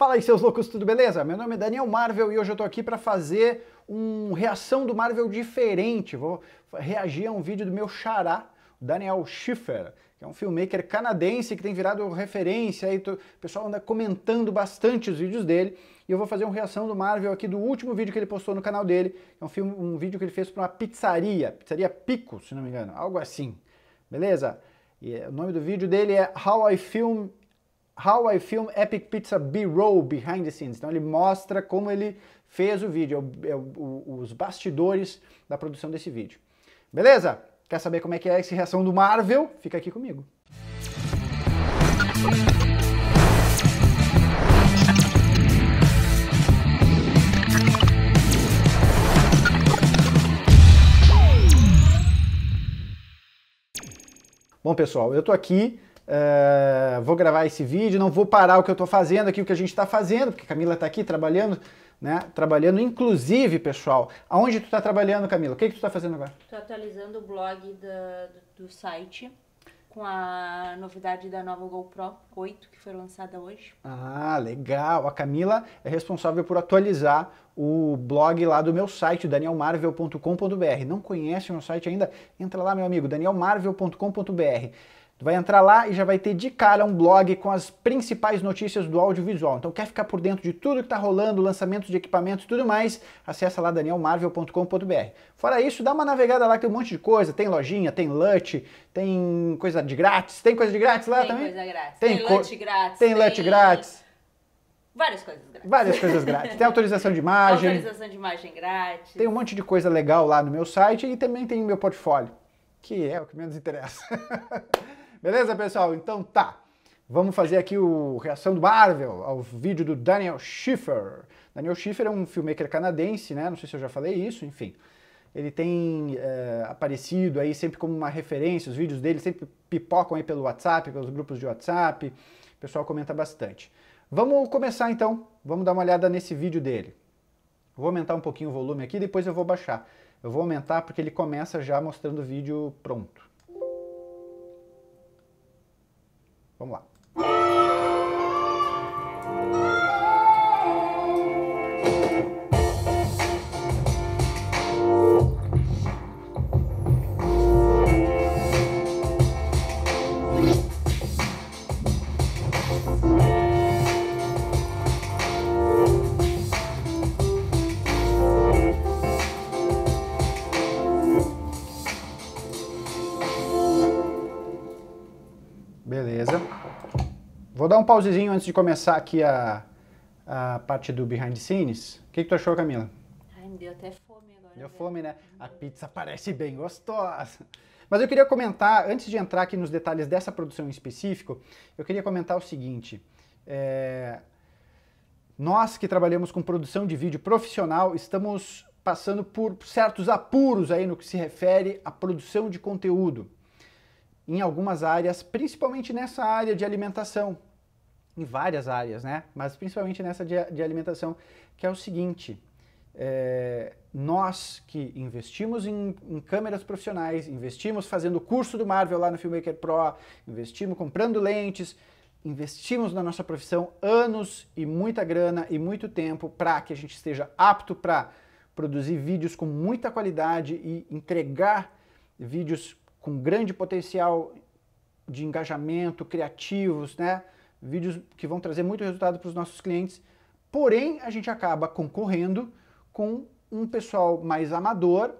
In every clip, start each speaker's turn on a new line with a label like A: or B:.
A: Fala aí, seus loucos, tudo beleza? Meu nome é Daniel Marvel e hoje eu tô aqui para fazer uma reação do Marvel diferente. Vou reagir a um vídeo do meu xará, Daniel Schiffer, que é um filmmaker canadense que tem virado referência aí, o pessoal anda comentando bastante os vídeos dele. E eu vou fazer uma reação do Marvel aqui do último vídeo que ele postou no canal dele. É um filme, um vídeo que ele fez para uma pizzaria, pizzaria Pico, se não me engano, algo assim. Beleza? E o nome do vídeo dele é How I Film How I Film Epic Pizza B-Roll Behind the Scenes. Então ele mostra como ele fez o vídeo, é o, é o, os bastidores da produção desse vídeo. Beleza? Quer saber como é que é essa reação do Marvel? Fica aqui comigo. Bom, pessoal, eu tô aqui Uh, vou gravar esse vídeo, não vou parar o que eu estou fazendo aqui, o que a gente está fazendo, porque Camila está aqui trabalhando, né? Trabalhando, inclusive, pessoal. Aonde tu está trabalhando, Camila? O que, que tu está fazendo agora? Estou atualizando o blog do, do, site com a novidade da nova GoPro 8 que foi lançada hoje. Ah, legal. A Camila é responsável por atualizar o blog lá do meu site, danielmarvel.com.br. Não conhece o meu site ainda? Entra lá, meu amigo, danielmarvel.com.br. Tu vai entrar lá e já vai ter de cara um blog com as principais notícias do audiovisual. Então quer ficar por dentro de tudo que está rolando, lançamentos de equipamentos e tudo mais, acessa lá danielmarvel.com.br. Fora isso, dá uma navegada lá que tem um monte de coisa. Tem lojinha, tem LUT, tem coisa de grátis. Tem coisa de grátis lá tem também? Coisa grátis. Tem, tem co grátis. Tem, tem LUT grátis. Várias coisas grátis. Várias coisas grátis. Tem autorização de imagem. Autorização de imagem grátis. Tem um monte de coisa legal lá no meu site e também tem o meu portfólio, que é o que menos interessa. Beleza, pessoal? Então tá. Vamos fazer aqui o reação do Marvel ao vídeo do Daniel Schiffer. Daniel Schiffer é um filmmaker canadense, né? Não sei se eu já falei isso, enfim. Ele tem é, aparecido aí sempre como uma referência, os vídeos dele sempre pipocam aí pelo WhatsApp, pelos grupos de WhatsApp, o pessoal comenta bastante. Vamos começar então, vamos dar uma olhada nesse vídeo dele. Vou aumentar um pouquinho o volume aqui, depois eu vou baixar. Eu vou aumentar porque ele começa já mostrando o vídeo pronto. Vamos lá. dar um pausezinho antes de começar aqui a, a parte do behind the scenes. O que, que tu achou, Camila? Ai, me deu até fome agora. Deu fome, né? A pizza parece bem gostosa. Mas eu queria comentar, antes de entrar aqui nos detalhes dessa produção em específico, eu queria comentar o seguinte. É... Nós que trabalhamos com produção de vídeo profissional estamos passando por certos apuros aí no que se refere à produção de conteúdo em algumas áreas, principalmente nessa área de alimentação em várias áreas, né? Mas principalmente nessa de, de alimentação, que é o seguinte: é, nós que investimos em, em, câmeras profissionais, investimos fazendo o curso do Marvel lá no Filmmaker Pro, investimos comprando lentes, investimos na nossa profissão anos e muita grana e muito tempo para que a gente esteja apto para produzir vídeos com muita qualidade e entregar vídeos com grande potencial de engajamento, criativos, né? vídeos que vão trazer muito resultado para os nossos clientes. Porém, a gente acaba concorrendo com um pessoal mais amador,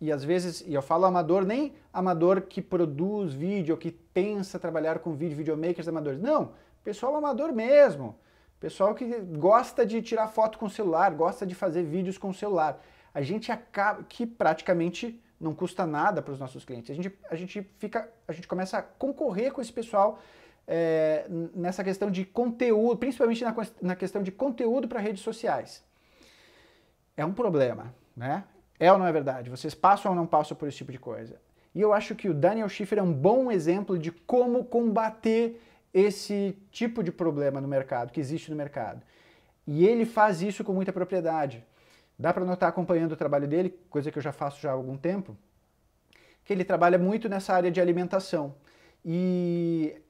A: e às vezes, e eu falo amador, nem amador que produz vídeo, que pensa trabalhar com vídeo, videomakers amadores. Não, pessoal amador mesmo. Pessoal que gosta de tirar foto com o celular, gosta de fazer vídeos com o celular. A gente acaba que praticamente não custa nada para os nossos clientes. A gente, a gente fica, a gente começa a concorrer com esse pessoal é, nessa questão de conteúdo, principalmente na, na questão de conteúdo para redes sociais. É um problema, né? É ou não é verdade? Vocês passam ou não passam por esse tipo de coisa? E eu acho que o Daniel Schiffer é um bom exemplo de como combater esse tipo de problema no mercado, que existe no mercado. E ele faz isso com muita propriedade. Dá para notar acompanhando o trabalho dele, coisa que eu já faço já há algum tempo, que ele trabalha muito nessa área de alimentação. E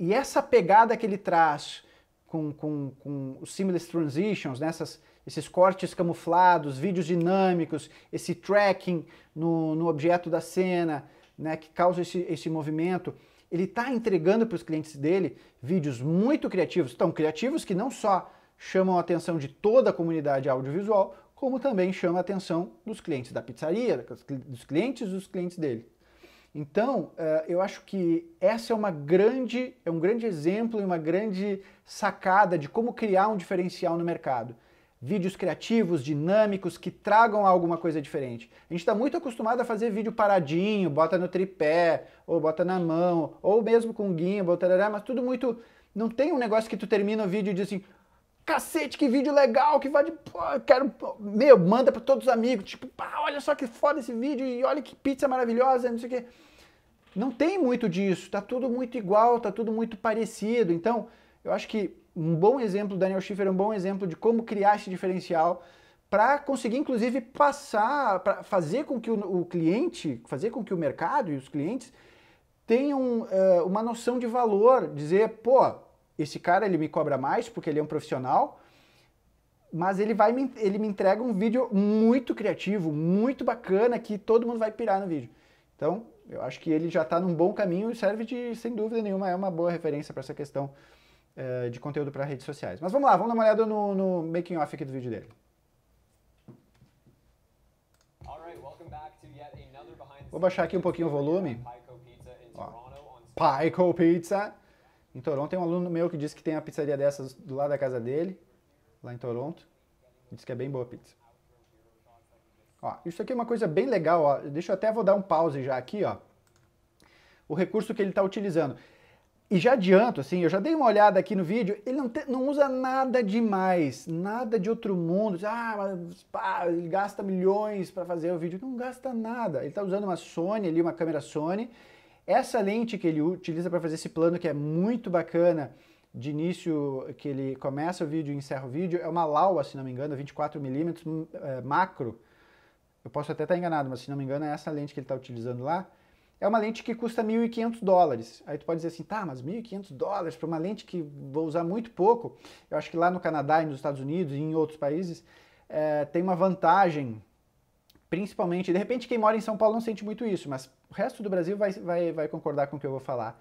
A: e essa pegada que ele traz com, com, com os seamless transitions, nessas né? esses cortes camuflados, vídeos dinâmicos, esse tracking no, no objeto da cena, né, que causa esse, esse movimento, ele está entregando para os clientes dele vídeos muito criativos, tão criativos que não só chamam a atenção de toda a comunidade audiovisual, como também chama a atenção dos clientes da pizzaria, dos clientes dos clientes dele. Então, eh, eu acho que essa é uma grande, é um grande exemplo e uma grande sacada de como criar um diferencial no mercado. Vídeos criativos, dinâmicos, que tragam alguma coisa diferente. A gente está muito acostumado a fazer vídeo paradinho, bota no tripé, ou bota na mão, ou mesmo com gimbal, mas tudo muito. Não tem um negócio que tu termina o vídeo e diz assim, cacete, que vídeo legal, que vai de. Pô, quero. Meu, manda para todos os amigos. Tipo, pá, olha só que foda esse vídeo e olha que pizza maravilhosa, não sei o quê. Não tem muito disso, tá tudo muito igual, tá tudo muito parecido. Então, eu acho que um bom exemplo, Daniel Schiffer é um bom exemplo de como criar esse diferencial para conseguir, inclusive, passar, para fazer com que o, o, cliente, fazer com que o mercado e os clientes tenham uh, uma noção de valor, dizer, pô, esse cara ele me cobra mais porque ele é um profissional, mas ele vai me, ele me entrega um vídeo muito criativo, muito bacana que todo mundo vai pirar no vídeo. Então, eu acho que ele já está num bom caminho e serve de, sem dúvida nenhuma, é uma boa referência para essa questão eh, de conteúdo para redes sociais. Mas vamos lá, vamos dar uma olhada no, no making off aqui do vídeo dele. Vou baixar aqui um pouquinho o volume. Pico Pizza em Toronto tem um aluno meu que disse que tem uma pizzaria dessas do lado da casa dele, lá em Toronto. Diz que é bem boa a pizza. Ó, isso aqui é uma coisa bem legal, ó. Deixa eu até vou dar um pause já aqui, ó. O recurso que ele está utilizando. E já adianto, assim, eu já dei uma olhada aqui no vídeo, ele não, te, não usa nada demais, nada de outro mundo. Ah, mas pá, ele gasta milhões para fazer o vídeo. Não gasta nada. Ele está usando uma Sony ali, uma câmera Sony, essa lente que ele utiliza para fazer esse plano, que é muito bacana, de início que ele começa o vídeo e encerra o vídeo, é uma Laowa, se não me engano, 24mm hum, é, macro. Eu posso até estar enganado, mas se não me engano é essa lente que ele está utilizando lá. É uma lente que custa 1.500 dólares. Aí tu pode dizer assim, tá, mas 1.500 dólares para uma lente que vou usar muito pouco. Eu acho que lá no Canadá e nos Estados Unidos e em outros países é, tem uma vantagem, principalmente, de repente quem mora em São Paulo não sente muito isso, mas o resto do Brasil vai, vai, vai concordar com o que eu vou falar.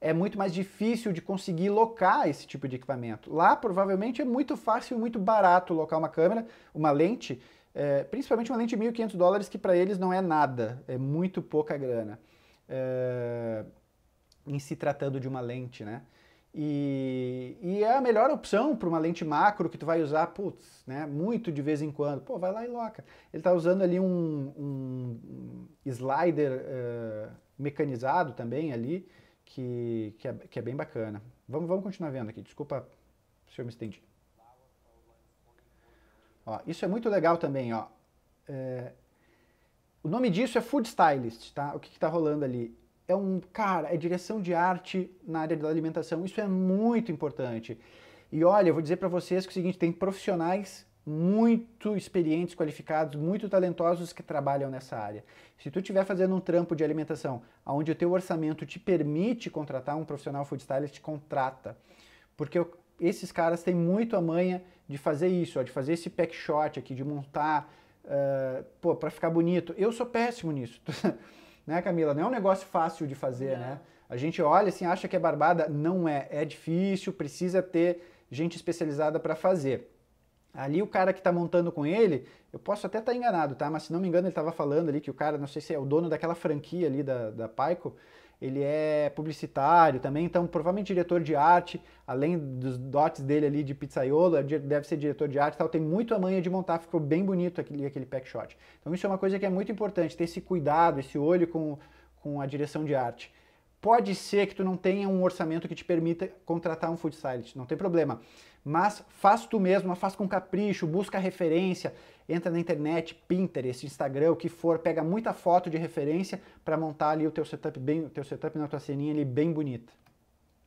A: É muito mais difícil de conseguir locar esse tipo de equipamento. Lá, provavelmente, é muito fácil e muito barato locar uma câmera, uma lente, é, principalmente uma lente de 1.500 dólares, que para eles não é nada, é muito pouca grana. É, em se tratando de uma lente, né? E, e, é a melhor opção para uma lente macro que tu vai usar, putz, né, muito de vez em quando. Pô, vai lá e loca. Ele está usando ali um, um slider uh, mecanizado também ali, que, que é, que, é, bem bacana. Vamos, vamos continuar vendo aqui, desculpa se eu me estendi. Ó, isso é muito legal também, ó. É, o nome disso é Food Stylist, tá? O que está rolando ali? é um cara, é direção de arte na área da alimentação. Isso é muito importante. E olha, eu vou dizer para vocês que é o seguinte, tem profissionais muito experientes, qualificados, muito talentosos que trabalham nessa área. Se tu estiver fazendo um trampo de alimentação, onde o teu orçamento te permite contratar um profissional food stylist, contrata. Porque esses caras têm muito a manha de fazer isso, ó, de fazer esse pack shot aqui, de montar, uh, pô, para ficar bonito. Eu sou péssimo nisso. né, Camila? Não é um negócio fácil de fazer, não. né? A gente olha assim, acha que é barbada, não é. É difícil, precisa ter gente especializada para fazer. Ali o cara que está montando com ele, eu posso até estar tá enganado, tá? Mas se não me engano, ele estava falando ali que o cara, não sei se é o dono daquela franquia ali da, da Paico, ele é publicitário também, então provavelmente diretor de arte, além dos dotes dele ali de pizzaiolo, é deve ser diretor de arte e tal, tem muito a manha de montar, ficou bem bonito aquele, aquele pack shot. Então isso é uma coisa que é muito importante, ter esse cuidado, esse olho com, com a direção de arte. Pode ser que tu não tenha um orçamento que te permita contratar um food stylist, não tem problema mas faz tu mesmo, faz com capricho, busca referência, entra na internet, Pinterest, Instagram, o que for, pega muita foto de referência para montar ali o teu setup bem, o teu setup na tua ceninha ali bem bonita.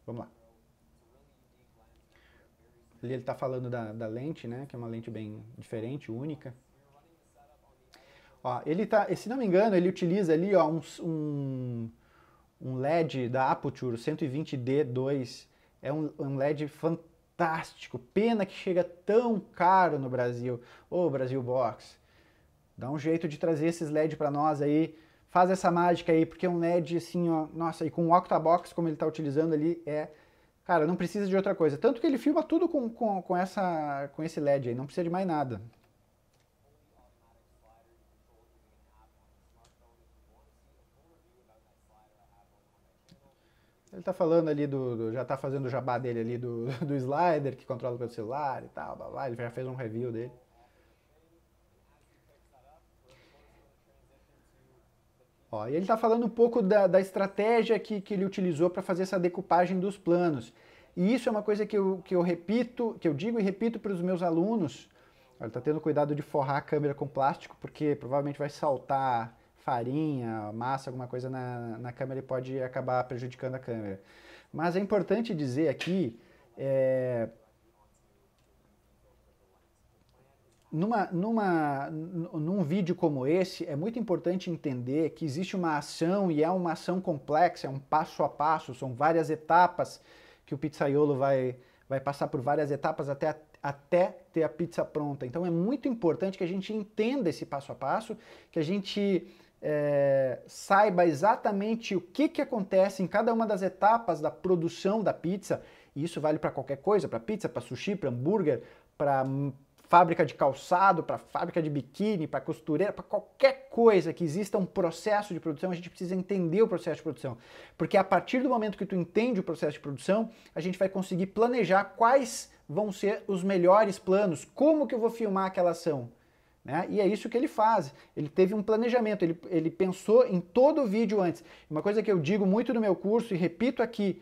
A: Vamos lá. Ali ele está falando da, da, lente, né? Que é uma lente bem diferente, única. Ó, ele tá, se não me engano, ele utiliza ali ó, um, um, um LED da Aputure 120D2. É um, um LED fantástico fantástico. Pena que chega tão caro no Brasil. Ô, oh, Brasil Box, dá um jeito de trazer esses LEDs para nós aí. Faz essa mágica aí, porque um LED assim, ó, nossa, e com o Octabox como ele está utilizando ali é Cara, não precisa de outra coisa. Tanto que ele filma tudo com, com, com, essa, com esse LED aí, não precisa de mais nada. Ele tá falando ali do, do já tá fazendo o jabá dele ali do, do slider que controla pelo celular e tal, blá, blá, ele já fez um review dele. Ó, e ele está falando um pouco da, da estratégia que, que ele utilizou para fazer essa decupagem dos planos. E isso é uma coisa que eu, que eu repito, que eu digo e repito para os meus alunos. Ele está tendo cuidado de forrar a câmera com plástico, porque provavelmente vai saltar farinha, massa, alguma coisa na, na câmera e pode acabar prejudicando a câmera. Mas é importante dizer aqui, é, numa, numa, num vídeo como esse, é muito importante entender que existe uma ação e é uma ação complexa, é um passo a passo, são várias etapas que o pizzaiolo vai, vai passar por várias etapas até a até ter a pizza pronta. Então é muito importante que a gente entenda esse passo a passo, que a gente é, saiba exatamente o que, que acontece em cada uma das etapas da produção da pizza, e isso vale para qualquer coisa, para pizza, para sushi, para hambúrguer, para fábrica de calçado, para fábrica de biquíni, para costureira, para qualquer coisa que exista um processo de produção, a gente precisa entender o processo de produção. Porque a partir do momento que tu entende o processo de produção, a gente vai conseguir planejar quais vão ser os melhores planos, como que eu vou filmar aquela ação, né? E é isso que ele faz. Ele teve um planejamento, ele, ele pensou em todo o vídeo antes. Uma coisa que eu digo muito no meu curso e repito aqui: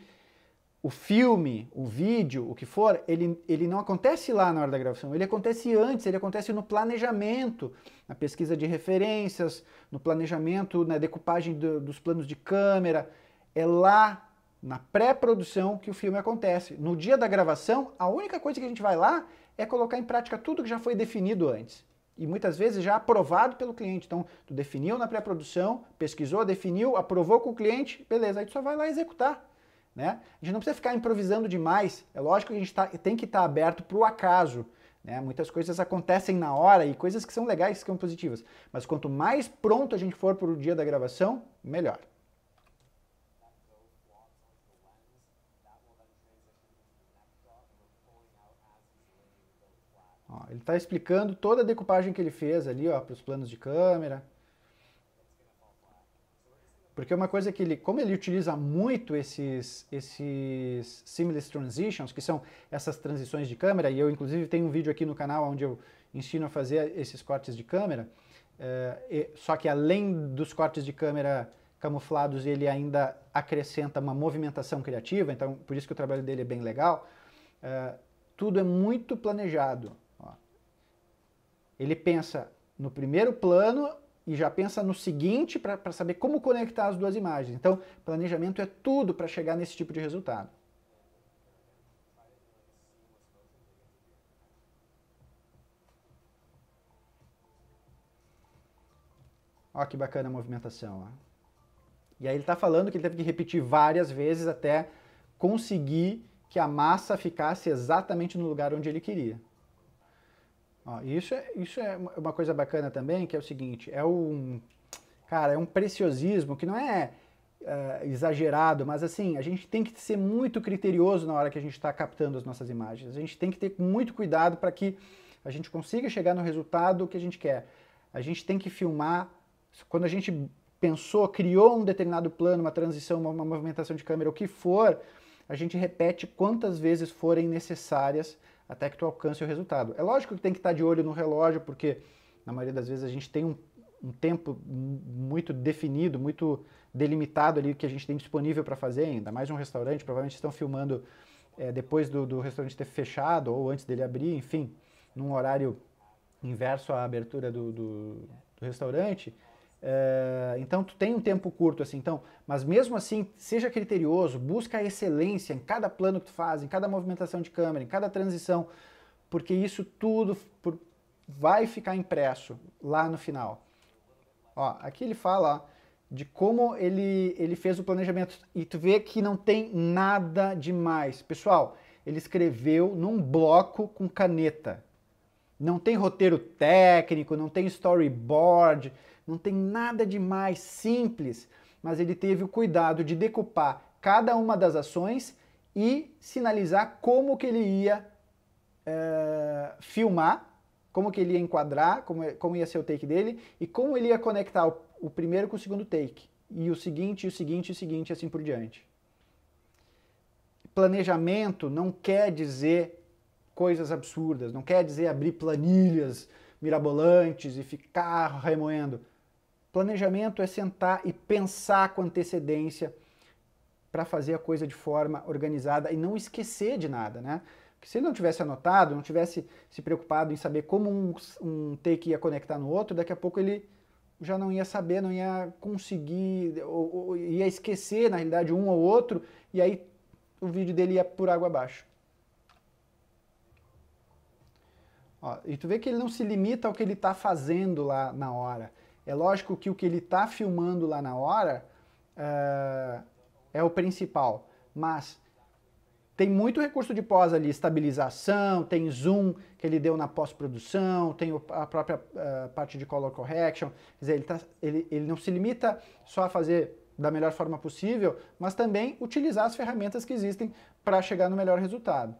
A: o filme, o vídeo, o que for, ele, ele não acontece lá na hora da gravação, ele acontece antes, ele acontece no planejamento, na pesquisa de referências, no planejamento, na decupagem do, dos planos de câmera. É lá na pré-produção que o filme acontece. No dia da gravação, a única coisa que a gente vai lá é colocar em prática tudo que já foi definido antes e muitas vezes já aprovado pelo cliente. Então, tu definiu na pré-produção, pesquisou, definiu, aprovou com o cliente, beleza, aí tu só vai lá executar. Né? A gente não precisa ficar improvisando demais. É lógico que a gente tá, tem que estar tá aberto para o acaso. Né? Muitas coisas acontecem na hora e coisas que são legais, que são positivas. Mas quanto mais pronto a gente for para o dia da gravação, melhor. Ó, ele está explicando toda a decupagem que ele fez ali para os planos de câmera. Porque uma coisa é que ele, como ele utiliza muito esses, esses seamless transitions, que são essas transições de câmera, e eu inclusive tenho um vídeo aqui no canal onde eu ensino a fazer esses cortes de câmera, eh, e, só que além dos cortes de câmera camuflados, ele ainda acrescenta uma movimentação criativa, então por isso que o trabalho dele é bem legal. Eh, tudo é muito planejado, ele pensa no primeiro plano e já pensa no seguinte para saber como conectar as duas imagens. Então, planejamento é tudo para chegar nesse tipo de resultado. Olha que bacana a movimentação. Ó. E aí ele está falando que ele teve que repetir várias vezes até conseguir que a massa ficasse exatamente no lugar onde ele queria. Ó, isso, é, isso é uma coisa bacana também, que é o seguinte, é um... Cara, é um preciosismo que não é eh, exagerado, mas assim, a gente tem que ser muito criterioso na hora que a gente está captando as nossas imagens. A gente tem que ter muito cuidado para que a gente consiga chegar no resultado que a gente quer. A gente tem que filmar. Quando a gente pensou, criou um determinado plano, uma transição, uma, uma movimentação de câmera, o que for, a gente repete quantas vezes forem necessárias até que tu alcance o resultado. É lógico que tem que estar de olho no relógio, porque na maioria das vezes a gente tem um, um tempo muito definido, muito delimitado ali que a gente tem disponível para fazer, ainda mais um restaurante, provavelmente estão filmando é, depois do, do restaurante ter fechado ou antes dele abrir, enfim, num horário inverso à abertura do, do, do restaurante. Eh, então tu tem um tempo curto assim, então, mas mesmo assim, seja criterioso, busca a excelência em cada plano que tu faz, em cada movimentação de câmera, em cada transição, porque isso tudo por, vai ficar impresso lá no final. Ó, aqui ele fala de como ele, ele fez o planejamento e tu vê que não tem nada demais. Pessoal, ele escreveu num bloco com caneta. Não tem roteiro técnico, não tem storyboard, não tem nada de mais simples, mas ele teve o cuidado de decupar cada uma das ações e sinalizar como que ele ia é, filmar, como que ele ia enquadrar, como, é, como ia ser o take dele e como ele ia conectar o, o primeiro com o segundo take. E o seguinte, o seguinte, o seguinte, assim por diante. Planejamento não quer dizer coisas absurdas, não quer dizer abrir planilhas mirabolantes e ficar remoendo. Planejamento é sentar e pensar com antecedência para fazer a coisa de forma organizada e não esquecer de nada, né? Porque se ele não tivesse anotado, não tivesse se preocupado em saber como um, um take ia conectar no outro, daqui a pouco ele já não ia saber, não ia conseguir, ou, ou, ia esquecer, na realidade, um ou outro, e aí o vídeo dele ia por água abaixo. Ó, e tu vê que ele não se limita ao que ele está fazendo lá na hora. É lógico que o que ele está filmando lá na hora uh, é o principal, mas tem muito recurso de pós ali, estabilização, tem zoom que ele deu na pós-produção, tem a própria uh, parte de color correction. Quer dizer, ele, tá, ele, ele não se limita só a fazer da melhor forma possível, mas também utilizar as ferramentas que existem para chegar no melhor resultado.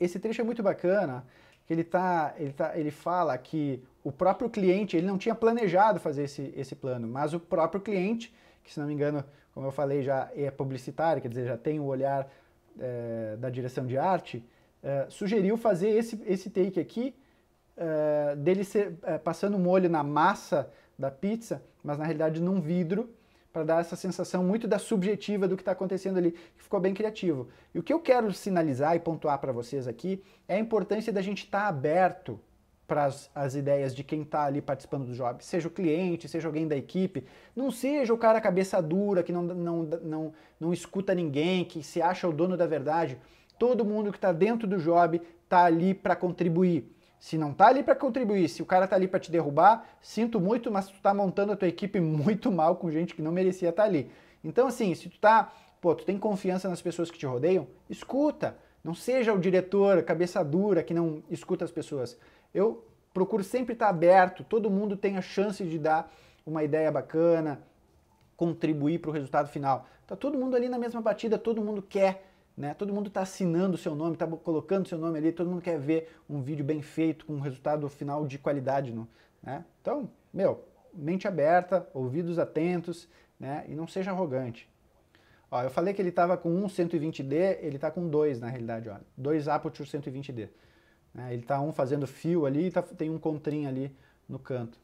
A: Esse trecho é muito bacana, que ele, tá, ele, tá, ele fala que o próprio cliente, ele não tinha planejado fazer esse, esse plano, mas o próprio cliente, que se não me engano, como eu falei, já é publicitário, quer dizer, já tem o olhar é, da direção de arte, é, sugeriu fazer esse, esse take aqui, é, dele ser, passando molho na massa da pizza, mas na realidade num vidro, para dar essa sensação muito da subjetiva do que está acontecendo ali, que ficou bem criativo. E o que eu quero sinalizar e pontuar para vocês aqui é a importância da gente estar tá aberto para as ideias de quem está ali participando do job, seja o cliente, seja alguém da equipe, não seja o cara cabeça dura, que não, não, não, não escuta ninguém, que se acha o dono da verdade. Todo mundo que está dentro do job está ali para contribuir. Se não tá ali para contribuir, se o cara tá ali para te derrubar, sinto muito, mas tu tá montando a tua equipe muito mal com gente que não merecia estar tá ali. Então assim, se tu tá, pô, tu tem confiança nas pessoas que te rodeiam, escuta. Não seja o diretor cabeça dura que não escuta as pessoas. Eu procuro sempre estar tá aberto, todo mundo tem a chance de dar uma ideia bacana, contribuir para o resultado final. Tá todo mundo ali na mesma batida, todo mundo quer né? Todo mundo está assinando o seu nome, está colocando o seu nome ali, todo mundo quer ver um vídeo bem feito, com um resultado final de qualidade. No, né? Então, meu, mente aberta, ouvidos atentos né? e não seja arrogante. Ó, eu falei que ele estava com um 120D, ele está com dois na realidade, dois Aperture 120D. Né? Ele está um fazendo fio ali e tá, tem um contrim ali no canto.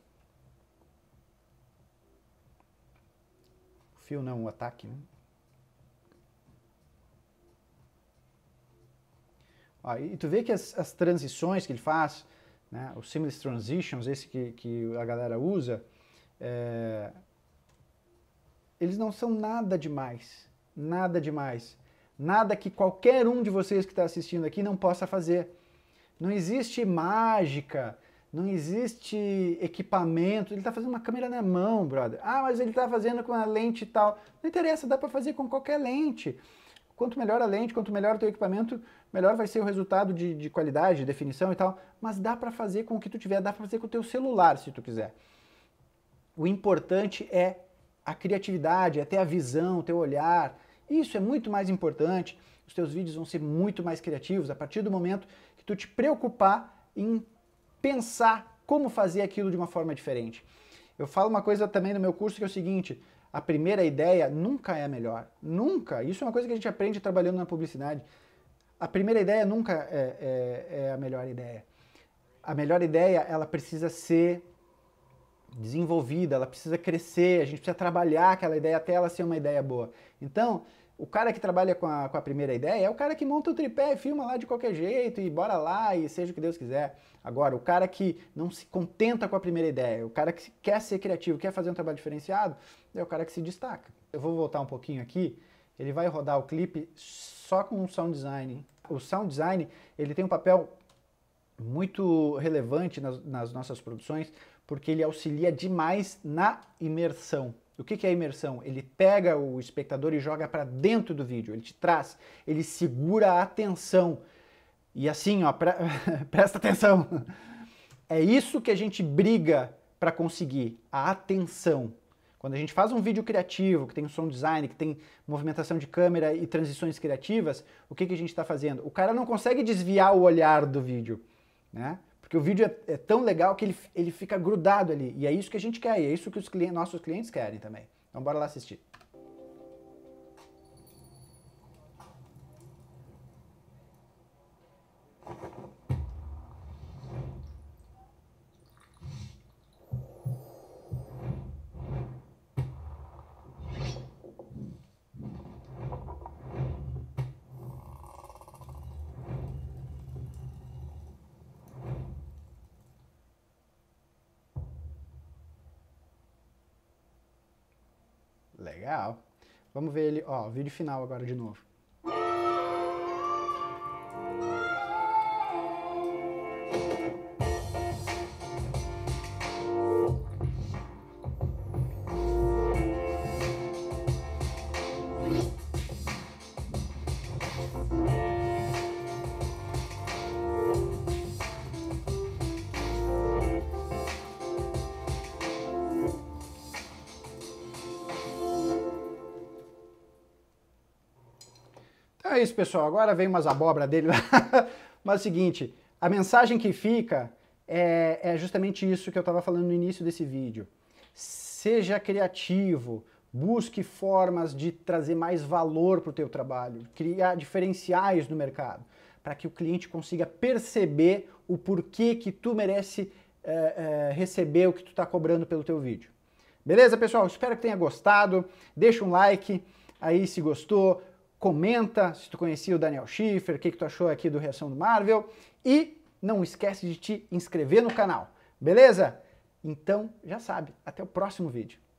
A: Fio não, um ataque. Né? Ó, e tu vê que as, as, transições que ele faz, né, os seamless transitions, esse que, que a galera usa, é, eles não são nada demais, nada demais, nada que qualquer um de vocês que está assistindo aqui não possa fazer. Não existe mágica, não existe equipamento. Ele está fazendo uma câmera na mão, brother. Ah, mas ele está fazendo com a lente e tal. Não interessa, dá para fazer com qualquer lente. Quanto melhor a lente, quanto melhor o teu equipamento, melhor vai ser o resultado de, de qualidade, de definição e tal. Mas dá para fazer com o que tu tiver, dá para fazer com o teu celular, se tu quiser. O importante é a criatividade, é ter a visão, o teu olhar. Isso é muito mais importante. Os teus vídeos vão ser muito mais criativos a partir do momento que tu te preocupar em pensar como fazer aquilo de uma forma diferente. Eu falo uma coisa também no meu curso que é o seguinte: a primeira ideia nunca é a melhor. Nunca. Isso é uma coisa que a gente aprende trabalhando na publicidade. A primeira ideia nunca é, é, é a melhor ideia. A melhor ideia, ela precisa ser desenvolvida, ela precisa crescer, a gente precisa trabalhar aquela ideia até ela ser uma ideia boa. Então, o cara que trabalha com a, com a primeira ideia é o cara que monta o tripé e filma lá de qualquer jeito e bora lá e seja o que Deus quiser. Agora, o cara que não se contenta com a primeira ideia, o cara que quer ser criativo, quer fazer um trabalho diferenciado, é o cara que se destaca. Eu vou voltar um pouquinho aqui. Ele vai rodar o clipe só com o sound design. O sound design ele tem um papel muito relevante nas, nas nossas produções porque ele auxilia demais na imersão. O que, é a imersão? Ele pega o espectador e joga para dentro do vídeo, ele te traz, ele segura a atenção. E assim, ó, pre... presta atenção. É isso que a gente briga para conseguir, a atenção. Quando a gente faz um vídeo criativo, que tem um som design, que tem movimentação de câmera e transições criativas, o que, que a gente está fazendo? O cara não consegue desviar o olhar do vídeo, né? Porque o vídeo é, é, tão legal que ele, ele fica grudado ali. E é isso que a gente quer, e é isso que os clientes, nossos clientes querem também. Então bora lá assistir. real. Vamos ver ele, ó, vídeo final agora de novo. isso, pessoal. Agora vem umas abóbora dele lá. Mas é o seguinte, a mensagem que fica é, é justamente isso que eu estava falando no início desse vídeo. Seja criativo, busque formas de trazer mais valor para o teu trabalho, criar diferenciais no mercado, para que o cliente consiga perceber o porquê que tu merece é, é, receber o que tu está cobrando pelo teu vídeo. Beleza, pessoal? Espero que tenha gostado. Deixa um like aí se gostou comenta se tu conhecia o Daniel Schiffer, o que, que tu achou aqui do Reação do Marvel e não esquece de te inscrever no canal, beleza? Então já sabe, até o próximo vídeo.